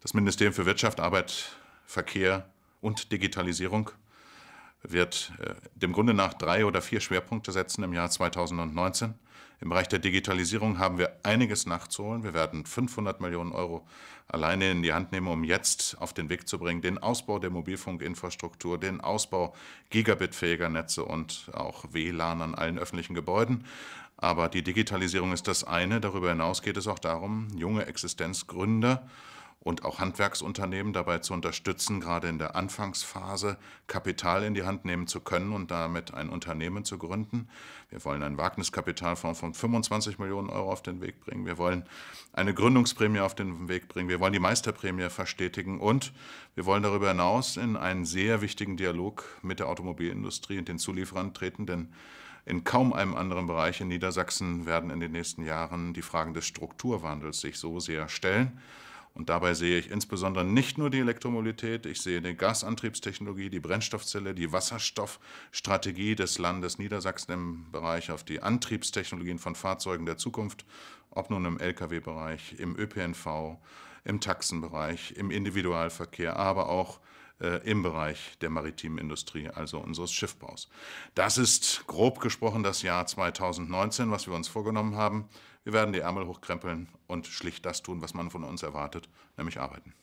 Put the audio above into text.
Das Ministerium für Wirtschaft, Arbeit, Verkehr und Digitalisierung wird äh, dem Grunde nach drei oder vier Schwerpunkte setzen im Jahr 2019. Im Bereich der Digitalisierung haben wir einiges nachzuholen. Wir werden 500 Millionen Euro alleine in die Hand nehmen, um jetzt auf den Weg zu bringen, den Ausbau der Mobilfunkinfrastruktur, den Ausbau gigabitfähiger Netze und auch WLAN an allen öffentlichen Gebäuden. Aber die Digitalisierung ist das eine. Darüber hinaus geht es auch darum, junge Existenzgründer, und auch Handwerksunternehmen dabei zu unterstützen, gerade in der Anfangsphase Kapital in die Hand nehmen zu können und damit ein Unternehmen zu gründen. Wir wollen einen Wagniskapitalfonds von 25 Millionen Euro auf den Weg bringen. Wir wollen eine Gründungsprämie auf den Weg bringen. Wir wollen die Meisterprämie verstetigen und wir wollen darüber hinaus in einen sehr wichtigen Dialog mit der Automobilindustrie und den Zulieferern treten, denn in kaum einem anderen Bereich in Niedersachsen werden in den nächsten Jahren die Fragen des Strukturwandels sich so sehr stellen und dabei sehe ich insbesondere nicht nur die Elektromobilität, ich sehe die Gasantriebstechnologie, die Brennstoffzelle, die Wasserstoffstrategie des Landes Niedersachsen im Bereich auf die Antriebstechnologien von Fahrzeugen der Zukunft, ob nun im Lkw-Bereich, im ÖPNV, im Taxenbereich, im Individualverkehr, aber auch äh, im Bereich der maritimen Industrie, also unseres Schiffbaus. Das ist grob gesprochen das Jahr 2019, was wir uns vorgenommen haben. Wir werden die Ärmel hochkrempeln und schlicht das tun, was man von uns erwartet, nämlich arbeiten.